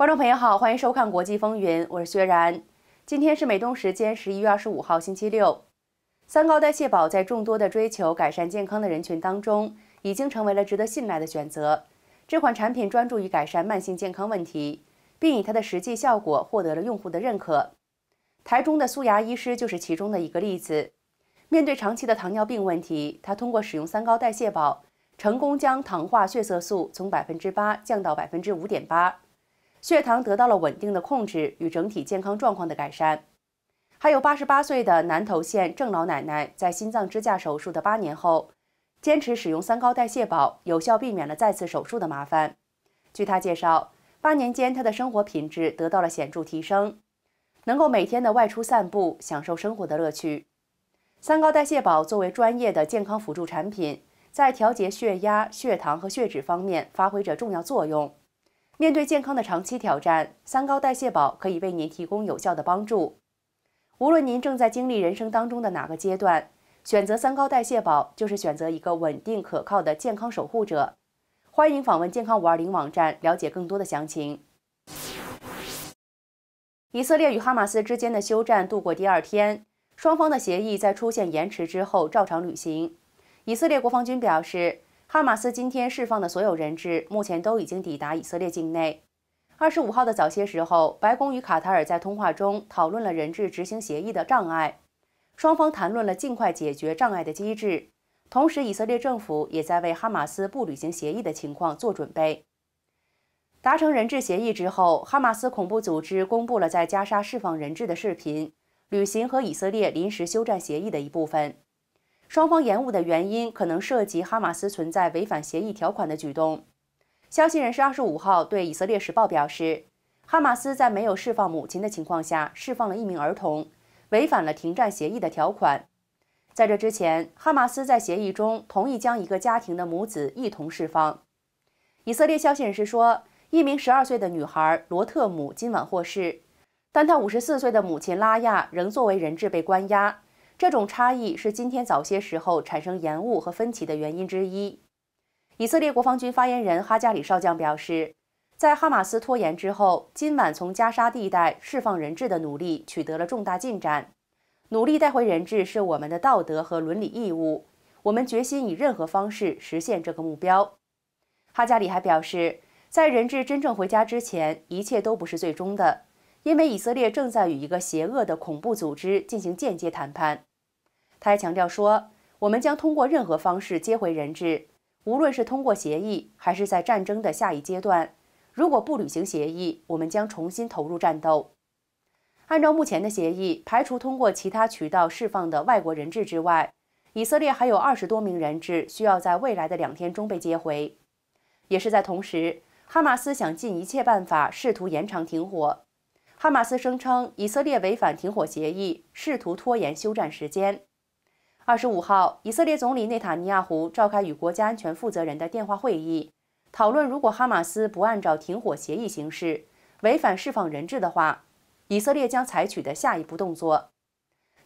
观众朋友好，欢迎收看《国际风云》，我是薛然。今天是美东时间十一月二十五号，星期六。三高代谢宝在众多的追求改善健康的人群当中，已经成为了值得信赖的选择。这款产品专注于改善慢性健康问题，并以它的实际效果获得了用户的认可。台中的素牙医师就是其中的一个例子。面对长期的糖尿病问题，他通过使用三高代谢宝，成功将糖化血色素从百分之八降到百分之五点八。血糖得到了稳定的控制与整体健康状况的改善，还有八十八岁的南投县郑老奶奶，在心脏支架手术的八年后，坚持使用三高代谢宝，有效避免了再次手术的麻烦。据她介绍，八年间她的生活品质得到了显著提升，能够每天的外出散步，享受生活的乐趣。三高代谢宝作为专业的健康辅助产品，在调节血压、血糖和血脂方面发挥着重要作用。面对健康的长期挑战，三高代谢宝可以为您提供有效的帮助。无论您正在经历人生当中的哪个阶段，选择三高代谢宝就是选择一个稳定可靠的健康守护者。欢迎访问健康五二零网站，了解更多的详情。以色列与哈马斯之间的休战度过第二天，双方的协议在出现延迟之后照常履行。以色列国防军表示。哈马斯今天释放的所有人质，目前都已经抵达以色列境内。二十五号的早些时候，白宫与卡塔尔在通话中讨论了人质执行协议的障碍，双方谈论了尽快解决障碍的机制。同时，以色列政府也在为哈马斯不履行协议的情况做准备。达成人质协议之后，哈马斯恐怖组织公布了在加沙释放人质的视频，履行和以色列临时休战协议的一部分。双方延误的原因可能涉及哈马斯存在违反协议条款的举动。消息人士二十五号对《以色列时报》表示，哈马斯在没有释放母亲的情况下释放了一名儿童，违反了停战协议的条款。在这之前，哈马斯在协议中同意将一个家庭的母子一同释放。以色列消息人士说，一名十二岁的女孩罗特姆今晚获释，但她五十四岁的母亲拉亚仍作为人质被关押。这种差异是今天早些时候产生延误和分歧的原因之一。以色列国防军发言人哈加里少将表示，在哈马斯拖延之后，今晚从加沙地带释放人质的努力取得了重大进展。努力带回人质是我们的道德和伦理义务，我们决心以任何方式实现这个目标。哈加里还表示，在人质真正回家之前，一切都不是最终的，因为以色列正在与一个邪恶的恐怖组织进行间接谈判。他还强调说：“我们将通过任何方式接回人质，无论是通过协议，还是在战争的下一阶段。如果不履行协议，我们将重新投入战斗。”按照目前的协议，排除通过其他渠道释放的外国人质之外，以色列还有二十多名人质需要在未来的两天中被接回。也是在同时，哈马斯想尽一切办法试图延长停火。哈马斯声称，以色列违反停火协议，试图拖延休战时间。二十五号，以色列总理内塔尼亚胡召开与国家安全负责人的电话会议，讨论如果哈马斯不按照停火协议行事，违反释放人质的话，以色列将采取的下一步动作。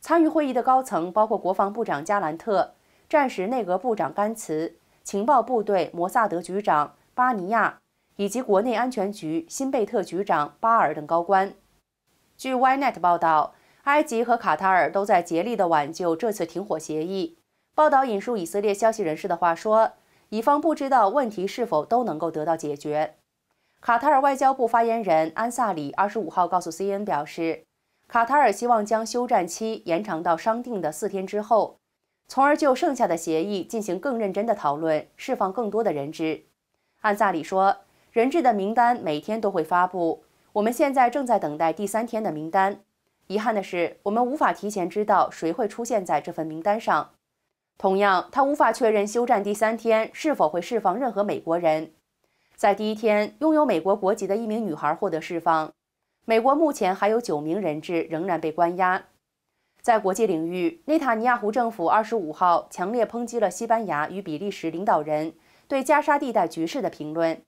参与会议的高层包括国防部长加兰特、战时内阁部长甘茨、情报部队摩萨德局长巴尼亚，以及国内安全局辛贝特局长巴尔等高官。据 Ynet 报道。埃及和卡塔尔都在竭力地挽救这次停火协议。报道引述以色列消息人士的话说：“以方不知道问题是否都能够得到解决。”卡塔尔外交部发言人安萨里二十五号告诉 CNN 表示：“卡塔尔希望将休战期延长到商定的四天之后，从而就剩下的协议进行更认真的讨论，释放更多的人质。”安萨里说：“人质的名单每天都会发布，我们现在正在等待第三天的名单。”遗憾的是，我们无法提前知道谁会出现在这份名单上。同样，他无法确认休战第三天是否会释放任何美国人。在第一天，拥有美国国籍的一名女孩获得释放。美国目前还有九名人质仍然被关押。在国际领域，内塔尼亚胡政府二十五号强烈抨击了西班牙与比利时领导人对加沙地带局势的评论。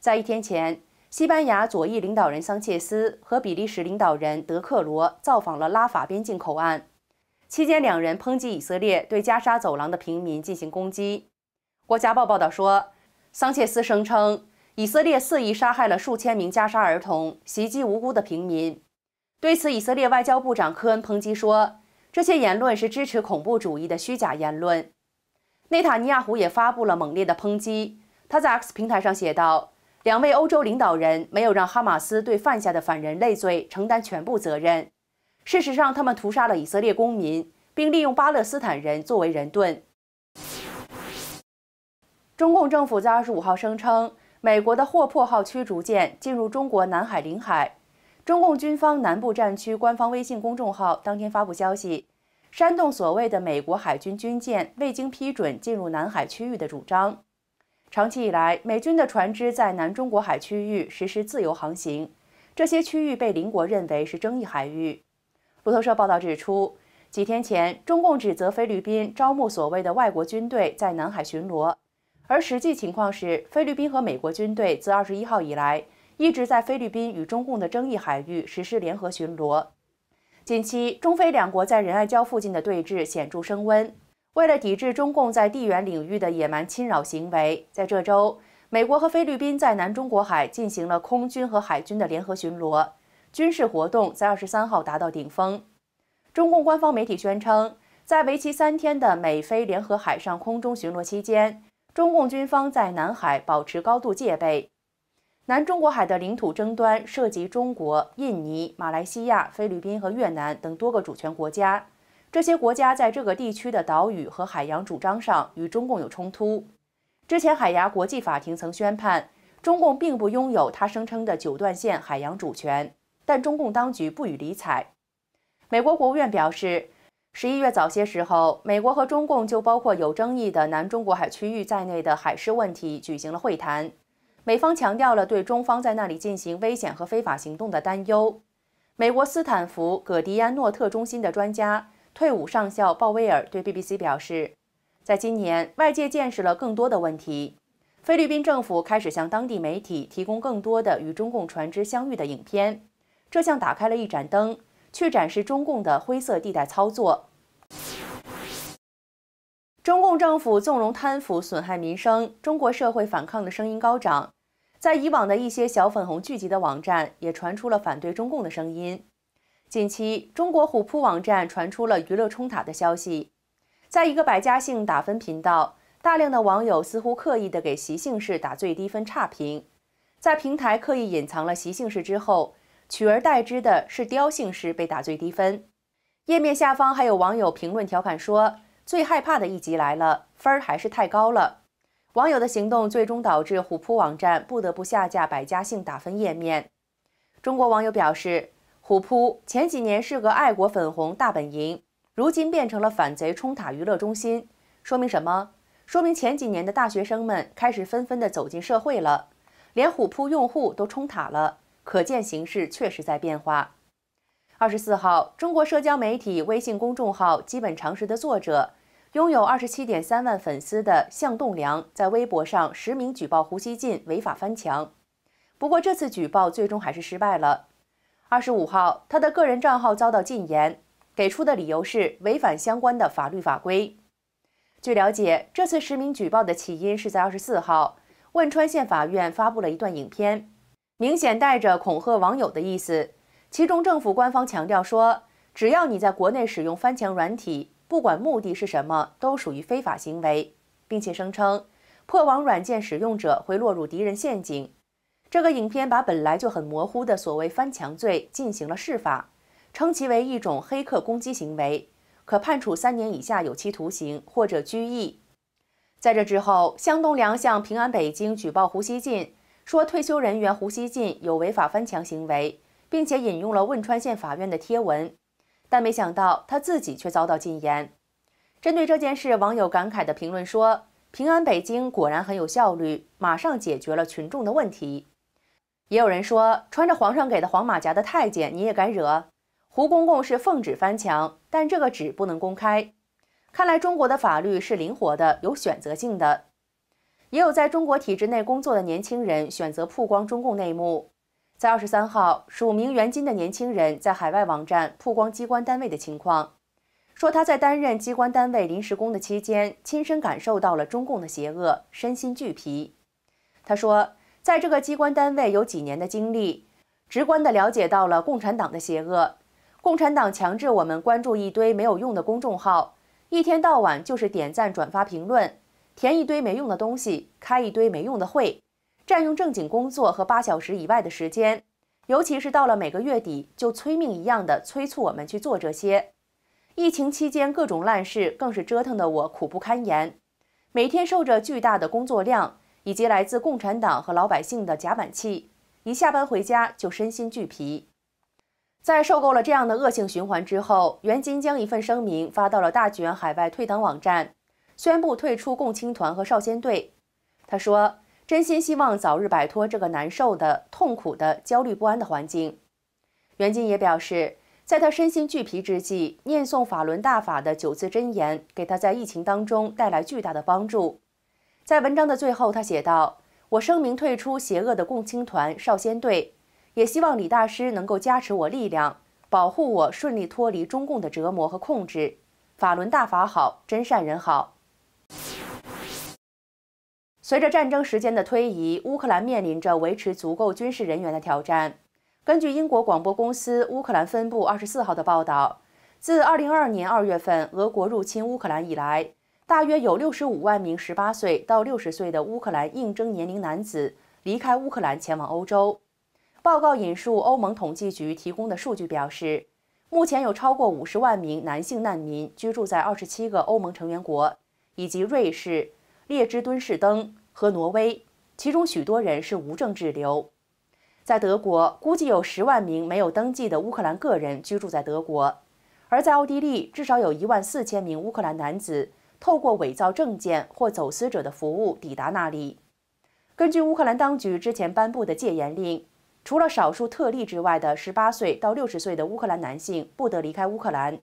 在一天前。西班牙左翼领导人桑切斯和比利时领导人德克罗造访了拉法边境口岸，期间两人抨击以色列对加沙走廊的平民进行攻击。国家报报道说，桑切斯声称以色列肆意杀害了数千名加沙儿童，袭击无辜的平民。对此，以色列外交部长科恩抨击说，这些言论是支持恐怖主义的虚假言论。内塔尼亚胡也发布了猛烈的抨击，他在 X 平台上写道。两位欧洲领导人没有让哈马斯对犯下的反人类罪承担全部责任。事实上，他们屠杀了以色列公民，并利用巴勒斯坦人作为人盾。中共政府在二十五号声称，美国的霍珀号驱逐舰进入中国南海领海。中共军方南部战区官方微信公众号当天发布消息，煽动所谓的美国海军军舰未经批准进入南海区域的主张。长期以来，美军的船只在南中国海区域实施自由航行。这些区域被邻国认为是争议海域。路透社报道指出，几天前，中共指责菲律宾招募所谓的外国军队在南海巡逻，而实际情况是，菲律宾和美国军队自二十一号以来一直在菲律宾与中共的争议海域实施联合巡逻。近期，中菲两国在仁爱礁附近的对峙显著升温。为了抵制中共在地缘领域的野蛮侵扰行为，在这周，美国和菲律宾在南中国海进行了空军和海军的联合巡逻，军事活动在二十三号达到顶峰。中共官方媒体宣称，在为期三天的美菲联合海上空中巡逻期间，中共军方在南海保持高度戒备。南中国海的领土争端涉及中国、印尼、马来西亚、菲律宾和越南等多个主权国家。这些国家在这个地区的岛屿和海洋主张上与中共有冲突。之前，海牙国际法庭曾宣判，中共并不拥有他声称的九段线海洋主权，但中共当局不予理睬。美国国务院表示，十一月早些时候，美国和中共就包括有争议的南中国海区域在内的海事问题举行了会谈。美方强调了对中方在那里进行危险和非法行动的担忧。美国斯坦福葛迪安诺特中心的专家。退伍上校鲍威尔对 BBC 表示，在今年，外界见识了更多的问题。菲律宾政府开始向当地媒体提供更多的与中共船只相遇的影片，这像打开了一盏灯，去展示中共的灰色地带操作。中共政府纵容贪腐，损害民生，中国社会反抗的声音高涨。在以往的一些小粉红聚集的网站，也传出了反对中共的声音。近期，中国虎扑网站传出了娱乐冲塔的消息。在一个百家姓打分频道，大量的网友似乎刻意的给习姓氏打最低分差评。在平台刻意隐藏了习姓氏之后，取而代之的是刁姓氏被打最低分。页面下方还有网友评论调侃说：“最害怕的一集来了，分儿还是太高了。”网友的行动最终导致虎扑网站不得不下架百家姓打分页面。中国网友表示。虎扑前几年是个爱国粉红大本营，如今变成了反贼冲塔娱乐中心，说明什么？说明前几年的大学生们开始纷纷的走进社会了，连虎扑用户都冲塔了，可见形势确实在变化。二十四号，中国社交媒体微信公众号基本常识的作者，拥有二十七点三万粉丝的向栋梁，在微博上实名举报胡锡进违法翻墙，不过这次举报最终还是失败了。二十五号，他的个人账号遭到禁言，给出的理由是违反相关的法律法规。据了解，这次实名举报的起因是在二十四号，汶川县法院发布了一段影片，明显带着恐吓网友的意思。其中政府官方强调说，只要你在国内使用翻墙软体，不管目的是什么，都属于非法行为，并且声称破网软件使用者会落入敌人陷阱。这个影片把本来就很模糊的所谓“翻墙罪”进行了释法，称其为一种黑客攻击行为，可判处三年以下有期徒刑或者拘役。在这之后，向东良向平安北京举报胡锡进，说退休人员胡锡进有违法翻墙行为，并且引用了汶川县法院的贴文，但没想到他自己却遭到禁言。针对这件事，网友感慨的评论说：“平安北京果然很有效率，马上解决了群众的问题。”也有人说，穿着皇上给的黄马甲的太监你也敢惹？胡公公是奉旨翻墙，但这个旨不能公开。看来中国的法律是灵活的，有选择性的。也有在中国体制内工作的年轻人选择曝光中共内幕。在二十三号，署名袁金的年轻人在海外网站曝光机关单位的情况，说他在担任机关单位临时工的期间，亲身感受到了中共的邪恶，身心俱疲。他说。在这个机关单位有几年的经历，直观地了解到了共产党的邪恶。共产党强制我们关注一堆没有用的公众号，一天到晚就是点赞、转发、评论，填一堆没用的东西，开一堆没用的会，占用正经工作和八小时以外的时间。尤其是到了每个月底，就催命一样的催促我们去做这些。疫情期间各种烂事更是折腾的我苦不堪言，每天受着巨大的工作量。以及来自共产党和老百姓的夹板气，一下班回家就身心俱疲。在受够了这样的恶性循环之后，袁金将一份声明发到了大举海外退党网站，宣布退出共青团和少先队。他说：“真心希望早日摆脱这个难受的、痛苦的、焦虑不安的环境。”袁金也表示，在他身心俱疲之际，念诵法轮大法的九字真言，给他在疫情当中带来巨大的帮助。在文章的最后，他写道：“我声明退出邪恶的共青团少先队，也希望李大师能够加持我力量，保护我顺利脱离中共的折磨和控制。法轮大法好，真善人好。”随着战争时间的推移，乌克兰面临着维持足够军事人员的挑战。根据英国广播公司乌克兰分部二十四号的报道，自二零二二年二月份俄国入侵乌克兰以来，大约有六十五万名十八岁到六十岁的乌克兰应征年龄男子离开乌克兰前往欧洲。报告引述欧盟统计局提供的数据表示，目前有超过五十万名男性难民居住在二十七个欧盟成员国以及瑞士、列支敦士登和挪威，其中许多人是无证滞留。在德国，估计有十万名没有登记的乌克兰个人居住在德国，而在奥地利，至少有一万四千名乌克兰男子。透过伪造证件或走私者的服务抵达那里。根据乌克兰当局之前颁布的戒严令，除了少数特例之外的十八岁到六十岁的乌克兰男性不得离开乌克兰，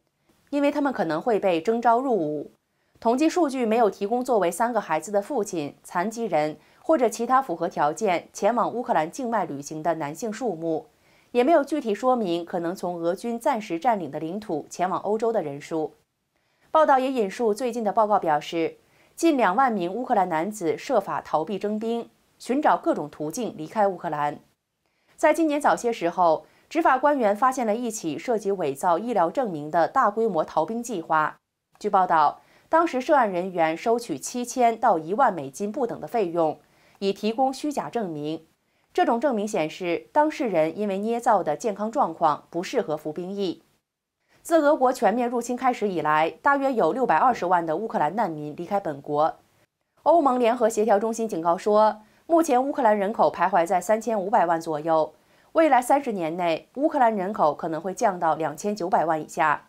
因为他们可能会被征召入伍。统计数据没有提供作为三个孩子的父亲、残疾人或者其他符合条件前往乌克兰境外旅行的男性数目，也没有具体说明可能从俄军暂时占领的领土前往欧洲的人数。报道也引述最近的报告表示，近两万名乌克兰男子设法逃避征兵，寻找各种途径离开乌克兰。在今年早些时候，执法官员发现了一起涉及伪造医疗证明的大规模逃兵计划。据报道，当时涉案人员收取七千到一万美金不等的费用，以提供虚假证明。这种证明显示，当事人因为捏造的健康状况不适合服兵役。自俄国全面入侵开始以来，大约有六百二十万的乌克兰难民离开本国。欧盟联合协调中心警告说，目前乌克兰人口徘徊在三千五百万左右，未来三十年内，乌克兰人口可能会降到两千九百万以下。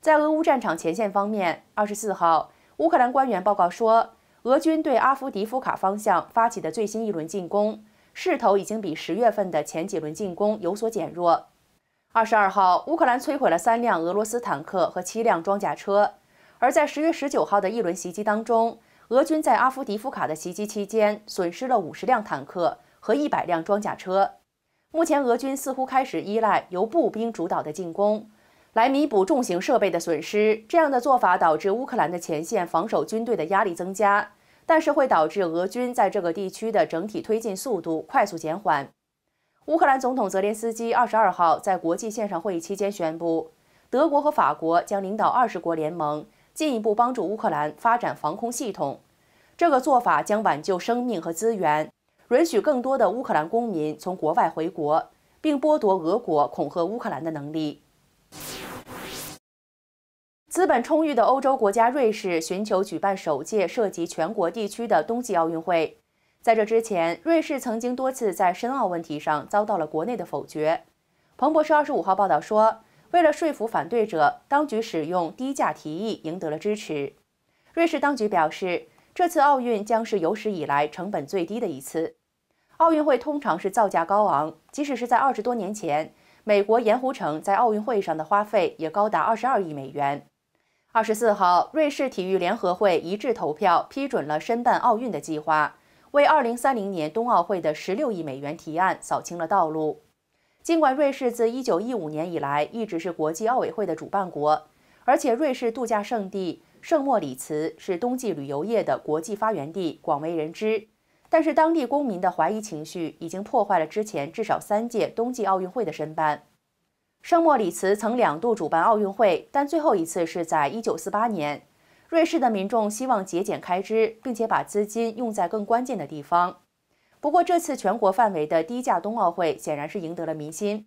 在俄乌战场前线方面，二十四号，乌克兰官员报告说，俄军对阿夫迪夫卡方向发起的最新一轮进攻势头已经比十月份的前几轮进攻有所减弱。二十二号，乌克兰摧毁了三辆俄罗斯坦克和七辆装甲车。而在十月十九号的一轮袭击当中，俄军在阿夫迪夫卡的袭击期间损失了五十辆坦克和一百辆装甲车。目前，俄军似乎开始依赖由步兵主导的进攻，来弥补重型设备的损失。这样的做法导致乌克兰的前线防守军队的压力增加，但是会导致俄军在这个地区的整体推进速度快速减缓。乌克兰总统泽连斯基二十二号在国际线上会议期间宣布，德国和法国将领导二十国联盟进一步帮助乌克兰发展防空系统。这个做法将挽救生命和资源，允许更多的乌克兰公民从国外回国，并剥夺俄国恐吓乌克兰的能力。资本充裕的欧洲国家瑞士寻求举办首届涉及全国地区的冬季奥运会。在这之前，瑞士曾经多次在申奥问题上遭到了国内的否决。彭博社二十五号报道说，为了说服反对者，当局使用低价提议赢得了支持。瑞士当局表示，这次奥运将是有史以来成本最低的一次。奥运会通常是造价高昂，即使是在二十多年前，美国盐湖城在奥运会上的花费也高达二十二亿美元。二十四号，瑞士体育联合会一致投票批准了申办奥运的计划。为二零三零年冬奥会的十六亿美元提案扫清了道路。尽管瑞士自一九一五年以来一直是国际奥委会的主办国，而且瑞士度假胜地圣莫里茨是冬季旅游业的国际发源地，广为人知，但是当地公民的怀疑情绪已经破坏了之前至少三届冬季奥运会的申办。圣莫里茨曾两度主办奥运会，但最后一次是在一九四八年。瑞士的民众希望节俭开支，并且把资金用在更关键的地方。不过，这次全国范围的低价冬奥会显然是赢得了民心。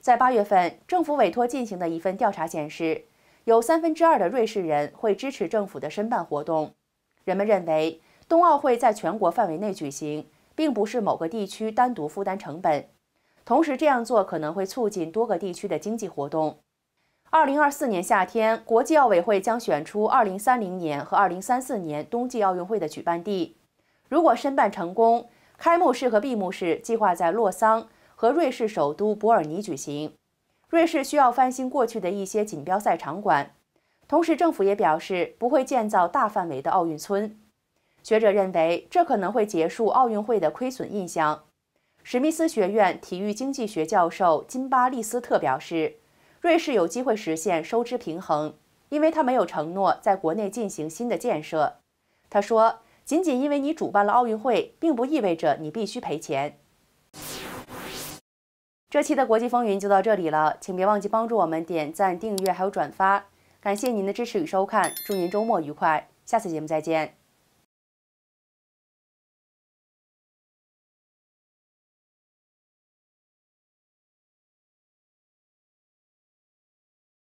在八月份，政府委托进行的一份调查显示，有三分之二的瑞士人会支持政府的申办活动。人们认为，冬奥会在全国范围内举行，并不是某个地区单独负担成本，同时这样做可能会促进多个地区的经济活动。二零二四年夏天，国际奥委会将选出二零三零年和二零三四年冬季奥运会的举办地。如果申办成功，开幕式和闭幕式计划在洛桑和瑞士首都伯尔尼举行。瑞士需要翻新过去的一些锦标赛场馆，同时政府也表示不会建造大范围的奥运村。学者认为，这可能会结束奥运会的亏损印象。史密斯学院体育经济学教授金巴利斯特表示。瑞士有机会实现收支平衡，因为他没有承诺在国内进行新的建设。他说：“仅仅因为你主办了奥运会，并不意味着你必须赔钱。”这期的国际风云就到这里了，请别忘记帮助我们点赞、订阅还有转发。感谢您的支持与收看，祝您周末愉快，下次节目再见。